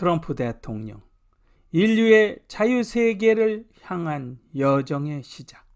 트럼프 대통령. 인류의 자유세계를 향한 여정의 시작.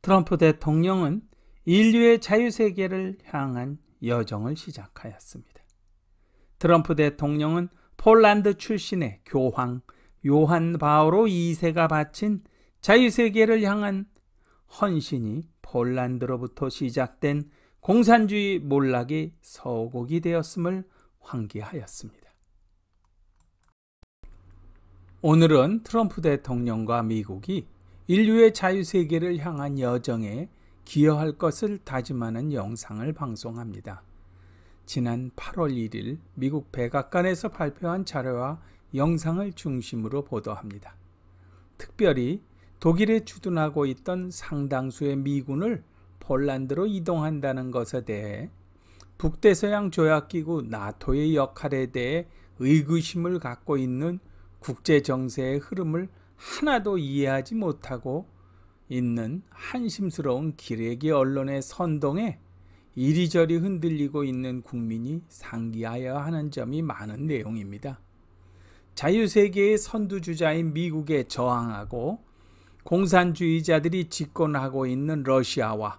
트럼프 대통령은 인류의 자유세계를 향한 여정을 시작하였습니다. 트럼프 대통령은 폴란드 출신의 교황 요한 바오로 2세가 바친 자유세계를 향한 헌신이 폴란드로부터 시작된 공산주의 몰락이 서곡이 되었음을 환기하였습니다. 오늘은 트럼프 대통령과 미국이 인류의 자유세계를 향한 여정에 기여할 것을 다짐하는 영상을 방송합니다. 지난 8월 1일 미국 백악관에서 발표한 자료와 영상을 중심으로 보도합니다. 특별히 독일에 주둔하고 있던 상당수의 미군을 폴란드로 이동한다는 것에 대해 북대서양 조약기구 나토의 역할에 대해 의구심을 갖고 있는 국제정세의 흐름을 하나도 이해하지 못하고 있는 한심스러운 기레기 언론의 선동에 이리저리 흔들리고 있는 국민이 상기하여 하는 점이 많은 내용입니다. 자유세계의 선두주자인 미국에 저항하고 공산주의자들이 집권하고 있는 러시아와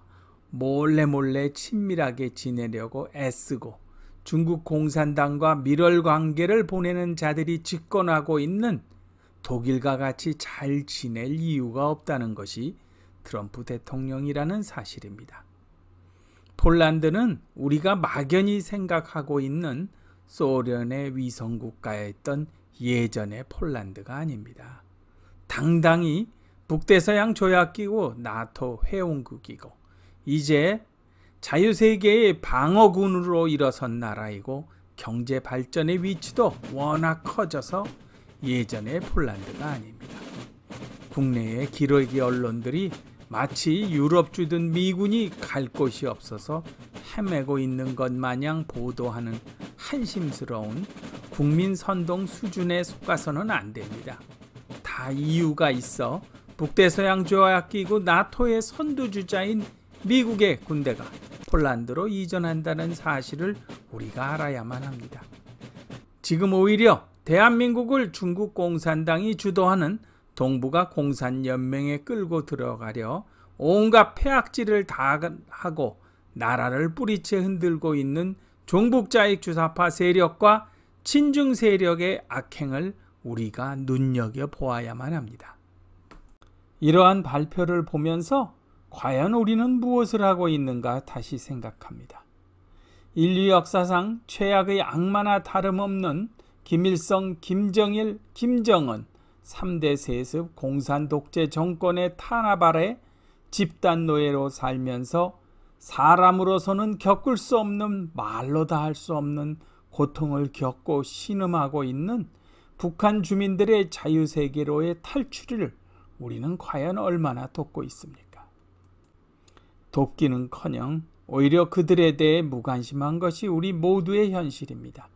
몰래 몰래 친밀하게 지내려고 애쓰고 중국 공산당과 밀월 관계를 보내는 자들이 집권하고 있는 독일과 같이 잘 지낼 이유가 없다는 것이 트럼프 대통령이라는 사실입니다. 폴란드는 우리가 막연히 생각하고 있는 소련의 위성국가였던 예전의 폴란드가 아닙니다. 당당히 북대서양 조약기구 나토 회원국이고 이제 자유세계의 방어군으로 일어선 나라이고 경제 발전의 위치도 워낙 커져서 예전의 폴란드가 아닙니다. 국내의 기러기 언론들이 마치 유럽주 든 미군이 갈 곳이 없어서 헤매고 있는 것 마냥 보도하는 한심스러운 국민 선동 수준에 속아서는 안 됩니다. 다 이유가 있어 북대서양 조약기구 나토의 선두주자인 미국의 군대가 폴란드로 이전한다는 사실을 우리가 알아야만 합니다. 지금 오히려 대한민국을 중국 공산당이 주도하는 동북아 공산연맹에 끌고 들어가려 온갖 폐악질을 다 하고 나라를 뿌리채 흔들고 있는 종북자익 주사파 세력과 친중 세력의 악행을 우리가 눈여겨 보아야만 합니다. 이러한 발표를 보면서 과연 우리는 무엇을 하고 있는가 다시 생각합니다. 인류 역사상 최악의 악마나 다름없는 김일성, 김정일, 김정은 3대 세습 공산 독재 정권의 탄압 아래 집단 노예로 살면서 사람으로서는 겪을 수 없는 말로 다할수 없는 고통을 겪고 신음하고 있는 북한 주민들의 자유세계로의 탈출을 우리는 과연 얼마나 돕고 있습니까? 돕기는커녕 오히려 그들에 대해 무관심한 것이 우리 모두의 현실입니다.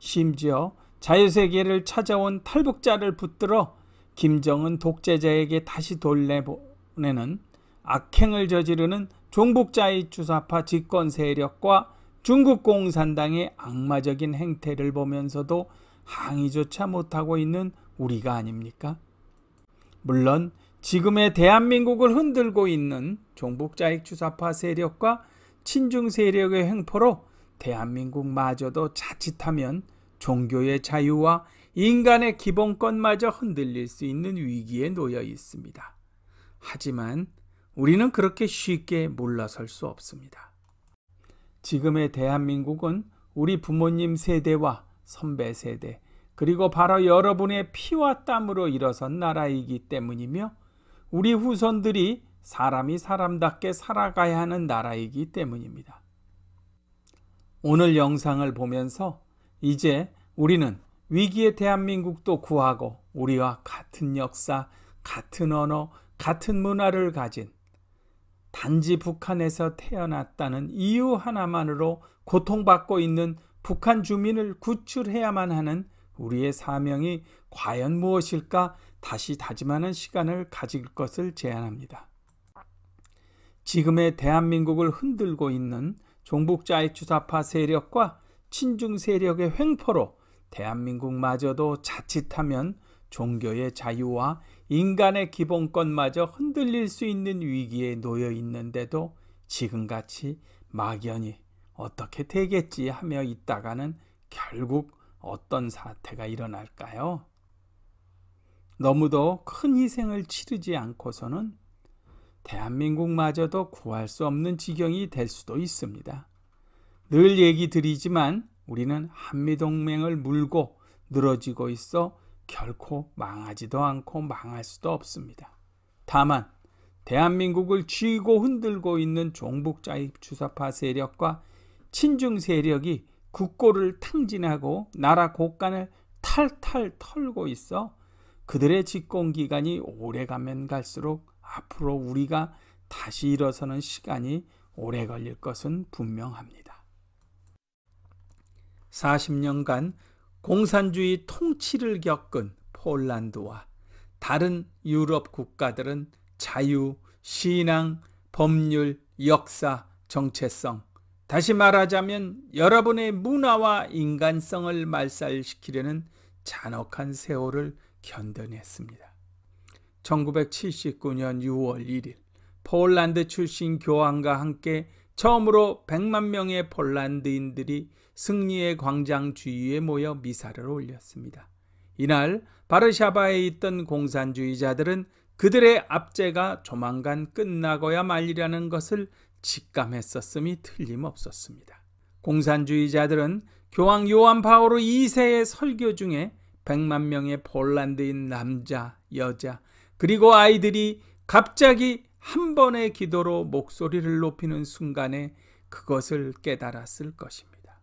심지어 자유세계를 찾아온 탈북자를 붙들어 김정은 독재자에게 다시 돌려보내는 악행을 저지르는 종북자의 주사파 집권 세력과 중국 공산당의 악마적인 행태를 보면서도 항의조차 못하고 있는 우리가 아닙니까? 물론 지금의 대한민국을 흔들고 있는 종북자익 주사파 세력과 친중 세력의 횡포로 대한민국마저도 자칫하면 종교의 자유와 인간의 기본권마저 흔들릴 수 있는 위기에 놓여 있습니다. 하지만 우리는 그렇게 쉽게 물러설 수 없습니다. 지금의 대한민국은 우리 부모님 세대와 선배 세대, 그리고 바로 여러분의 피와 땀으로 일어선 나라이기 때문이며 우리 후손들이 사람이 사람답게 살아가야 하는 나라이기 때문입니다. 오늘 영상을 보면서 이제 우리는 위기의 대한민국도 구하고 우리와 같은 역사, 같은 언어, 같은 문화를 가진 단지 북한에서 태어났다는 이유 하나만으로 고통받고 있는 북한 주민을 구출해야만 하는 우리의 사명이 과연 무엇일까 다시 다짐하는 시간을 가질 것을 제안합니다. 지금의 대한민국을 흔들고 있는 종북자의 주사파 세력과 친중 세력의 횡포로 대한민국마저도 자칫하면 종교의 자유와 인간의 기본권마저 흔들릴 수 있는 위기에 놓여 있는데도 지금같이 막연히 어떻게 되겠지 하며 있다가는 결국 어떤 사태가 일어날까요? 너무도 큰 희생을 치르지 않고서는 대한민국마저도 구할 수 없는 지경이 될 수도 있습니다. 늘 얘기 드리지만 우리는 한미동맹을 물고 늘어지고 있어 결코 망하지도 않고 망할 수도 없습니다. 다만 대한민국을 쥐고 흔들고 있는 종북자입 주사파 세력과 친중 세력이 국고를 탕진하고 나라 곳간을 탈탈 털고 있어 그들의 집권 기간이 오래 가면 갈수록 앞으로 우리가 다시 일어서는 시간이 오래 걸릴 것은 분명합니다. 40년간 공산주의 통치를 겪은 폴란드와 다른 유럽 국가들은 자유, 신앙, 법률, 역사, 정체성, 다시 말하자면 여러분의 문화와 인간성을 말살시키려는 잔혹한 세월을 견뎌냈습니다. 1979년 6월 1일 폴란드 출신 교황과 함께 처음으로 100만 명의 폴란드인들이 승리의 광장 주위에 모여 미사를 올렸습니다. 이날 바르샤바에 있던 공산주의자들은 그들의 압제가 조만간 끝나고야 말이라는 것을 직감했었음이 틀림없었습니다. 공산주의자들은 교황 요한 바오로 2세의 설교 중에 100만 명의 폴란드인 남자, 여자, 그리고 아이들이 갑자기 한 번의 기도로 목소리를 높이는 순간에 그것을 깨달았을 것입니다.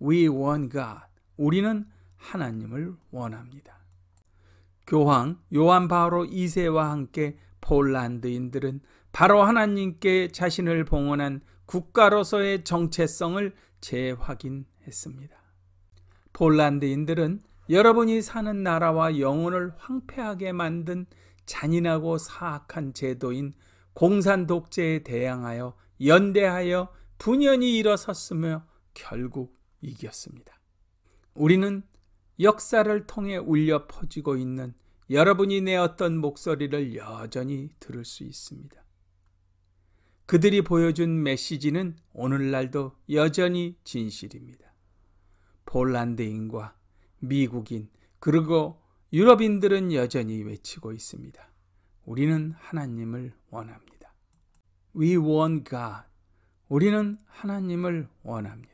We want God. 우리는 하나님을 원합니다. 교황 요한 바로 2세와 함께 폴란드인들은 바로 하나님께 자신을 봉헌한 국가로서의 정체성을 재확인했습니다. 폴란드인들은 여러분이 사는 나라와 영혼을 황폐하게 만든 잔인하고 사악한 제도인 공산 독재에 대항하여 연대하여 분연히 일어섰으며 결국 이겼습니다. 우리는 역사를 통해 울려 퍼지고 있는 여러분이 내었던 목소리를 여전히 들을 수 있습니다. 그들이 보여준 메시지는 오늘날도 여전히 진실입니다. 폴란드인과 미국인, 그리고 유럽인들은 여전히 외치고 있습니다. 우리는 하나님을 원합니다. We want God. 우리는 하나님을 원합니다.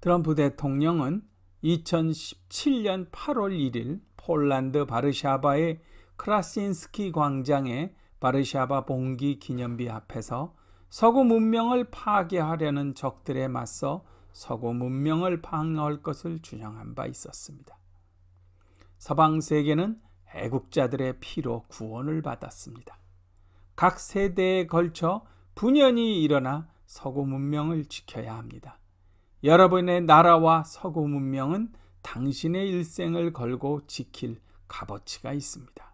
트럼프 대통령은 2017년 8월 1일 폴란드 바르샤바의 크라신스키 광장의 바르샤바 봉기 기념비 앞에서 서구 문명을 파괴하려는 적들에 맞서 서구 문명을 방어할 것을 주장한 바 있었습니다. 서방 세계는 애국자들의 피로 구원을 받았습니다. 각 세대에 걸쳐 분연히 일어나 서구 문명을 지켜야 합니다. 여러분의 나라와 서구 문명은 당신의 일생을 걸고 지킬 값어치가 있습니다.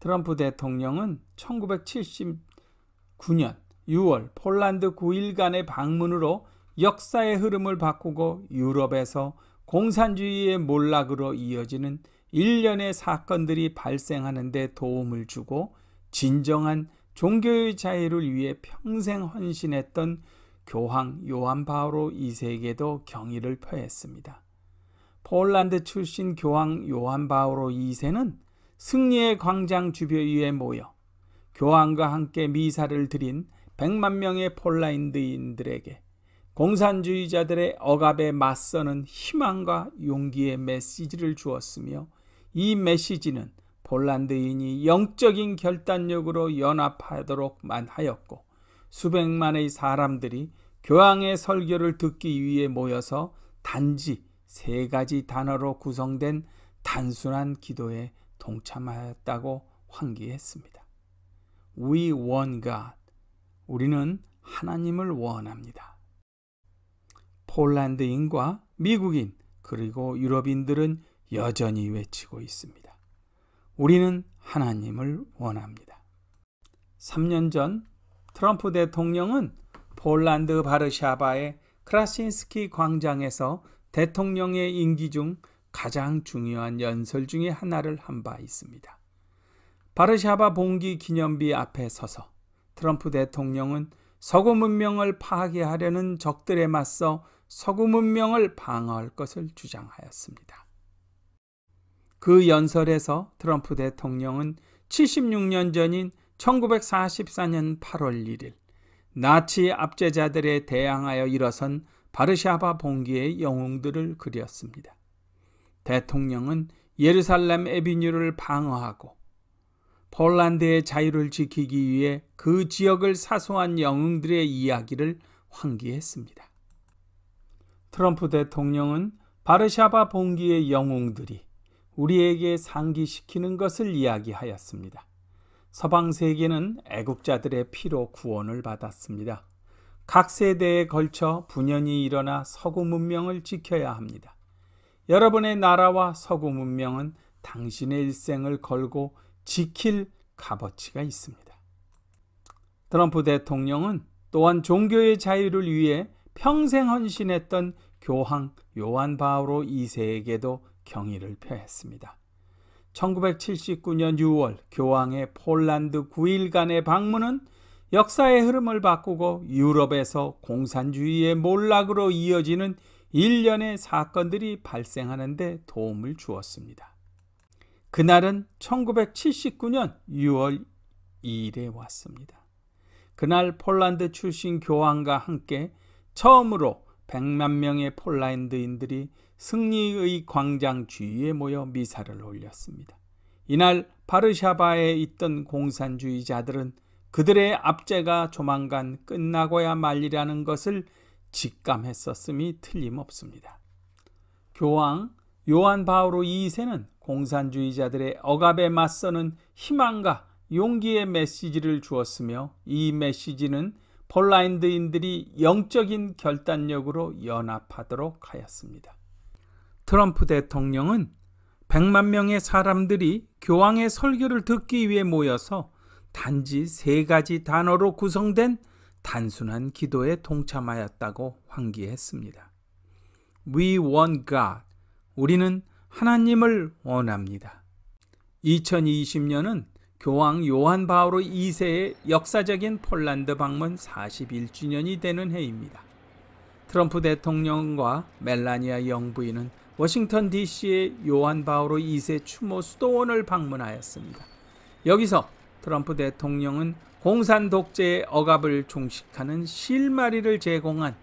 트럼프 대통령은 1979년 6월 폴란드 9일간의 방문으로 역사의 흐름을 바꾸고 유럽에서 공산주의의 몰락으로 이어지는 일련의 사건들이 발생하는 데 도움을 주고 진정한 종교의 자유를 위해 평생 헌신했던 교황 요한 바오로 2세에게도 경의를 표했습니다. 폴란드 출신 교황 요한 바오로 2세는 승리의 광장 주변위에 모여 교황과 함께 미사를 드린 100만 명의 폴라인드인들에게 공산주의자들의 억압에 맞서는 희망과 용기의 메시지를 주었으며 이 메시지는 폴란드인이 영적인 결단력으로 연합하도록만 하였고 수백만의 사람들이 교황의 설교를 듣기 위해 모여서 단지 세 가지 단어로 구성된 단순한 기도에 동참하였다고 환기했습니다. We want God. 우리는 하나님을 원합니다. 폴란드인과 미국인 그리고 유럽인들은 여전히 외치고 있습니다. 우리는 하나님을 원합니다. 3년 전 트럼프 대통령은 폴란드 바르샤바의 크라신스키 광장에서 대통령의 임기 중 가장 중요한 연설 중의 하나를 한 바 있습니다. 바르샤바 봉기 기념비 앞에 서서 트럼프 대통령은 서구 문명을 파괴하려는 적들에 맞서 서구 문명을 방어할 것을 주장하였습니다. 그 연설에서 트럼프 대통령은 76년 전인 1944년 8월 1일 나치 압제자들에 대항하여 일어선 바르샤바 봉기의 영웅들을 그렸습니다. 대통령은 예루살렘 에비뉴를 방어하고 폴란드의 자유를 지키기 위해 그 지역을 사소한 영웅들의 이야기를 환기했습니다. 트럼프 대통령은 바르샤바 봉기의 영웅들이 우리에게 상기시키는 것을 이야기하였습니다. 서방 세계는 애국자들의 피로 구원을 받았습니다. 각 세대에 걸쳐 분연히 일어나 서구 문명을 지켜야 합니다. 여러분의 나라와 서구 문명은 당신의 일생을 걸고 지킬 값어치가 있습니다. 트럼프 대통령은 또한 종교의 자유를 위해 평생 헌신했던 교황 요한 바오로 2세에게도 경의를 표했습니다. 1979년 6월 교황의 폴란드 9일간의 방문은 역사의 흐름을 바꾸고 유럽에서 공산주의의 몰락으로 이어지는 일련의 사건들이 발생하는 데 도움을 주었습니다. 그날은 1979년 6월 2일에 왔습니다. 그날 폴란드 출신 교황과 함께 처음으로 백만 명의 폴란드인들이 승리의 광장 주위에 모여 미사를 올렸습니다. 이날 바르샤바에 있던 공산주의자들은 그들의 압제가 조만간 끝나고야 말리라는 것을 직감했었음이 틀림없습니다. 교황 요한 바오로 2세는 공산주의자들의 억압에 맞서는 희망과 용기의 메시지를 주었으며 이 메시지는 폴라인드인들이 영적인 결단력으로 연합하도록 하였습니다. 트럼프 대통령은 100만 명의 사람들이 교황의 설교를 듣기 위해 모여서 단지 세 가지 단어로 구성된 단순한 기도에 동참하였다고 환기했습니다. We want God. 우리는 하나님을 원합니다. 2020년은 교황 요한 바오로 2세의 역사적인 폴란드 방문 41주년이 되는 해입니다. 트럼프 대통령과 멜라니아 영부인은 워싱턴 DC의 요한 바오로 2세 추모 수도원을 방문하였습니다. 여기서 트럼프 대통령은 공산 독재의 억압을 종식하는 실마리를 제공한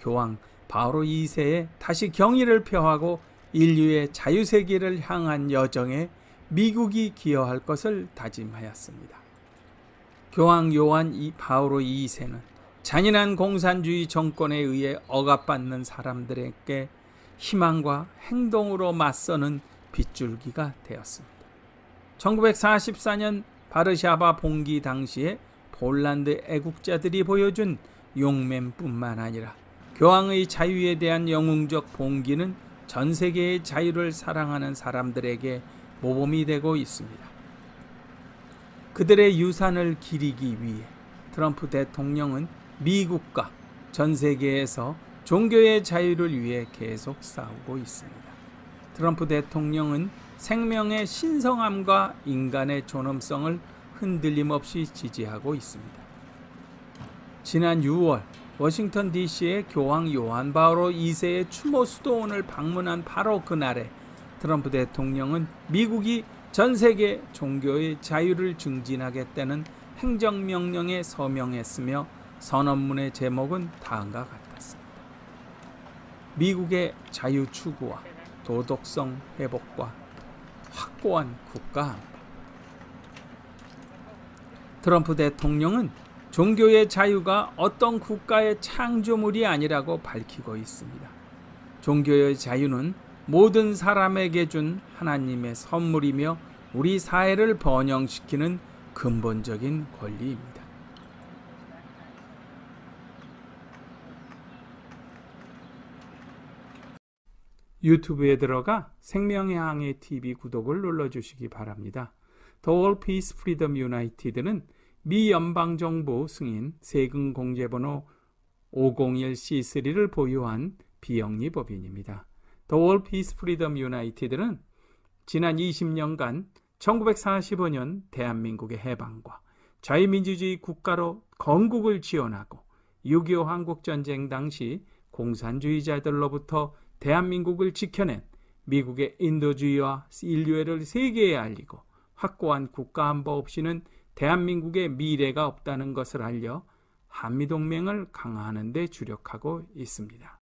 교황 바오로 2세에 다시 경의를 표하고 인류의 자유세계를 향한 여정에 미국이 기여할 것을 다짐하였습니다. 교황 요한 이 바오로 2세는 잔인한 공산주의 정권에 의해 억압받는 사람들에게 희망과 행동으로 맞서는 빗줄기가 되었습니다. 1944년 바르샤바 봉기 당시에 폴란드 애국자들이 보여준 용맹뿐만 아니라 교황의 자유에 대한 영웅적 봉기는 전 세계의 자유를 사랑하는 사람들에게 모범이 되고 있습니다. 그들의 유산을 기리기 위해 트럼프 대통령은 미국과 전 세계에서 종교의 자유를 위해 계속 싸우고 있습니다. 트럼프 대통령은 생명의 신성함과 인간의 존엄성을 흔들림 없이 지지하고 있습니다. 지난 6월 워싱턴 DC의 교황 요한 바오로 2세의 추모 수도원을 방문한 바로 그날에 트럼프 대통령은 미국이 전 세계 종교의 자유를 증진하겠다는 행정명령에 서명했으며 선언문의 제목은 다음과 같았습니다. 미국의 자유 추구와 도덕성 회복과 확고한 국가 트럼프 대통령은 종교의 자유가 어떤 국가의 창조물이 아니라고 밝히고 있습니다. 종교의 자유는 모든 사람에게 준 하나님의 선물이며 우리 사회를 번영시키는 근본적인 권리입니다. 유튜브에 들어가 생명의 항해 TV 구독을 눌러주시기 바랍니다. The All Peace f 는미 연방정부 승인 세금공제번호 501C3를 보유한 비영리법인입니다. The World Peace Freedom United는 지난 20년간 1945년 대한민국의 해방과 자유민주주의 국가로 건국을 지원하고 6.25 한국전쟁 당시 공산주의자들로부터 대한민국을 지켜낸 미국의 인도주의와 인류애를 세계에 알리고 확고한 국가안보 없이는 대한민국의 미래가 없다는 것을 알려 한미동맹을 강화하는 데 주력하고 있습니다.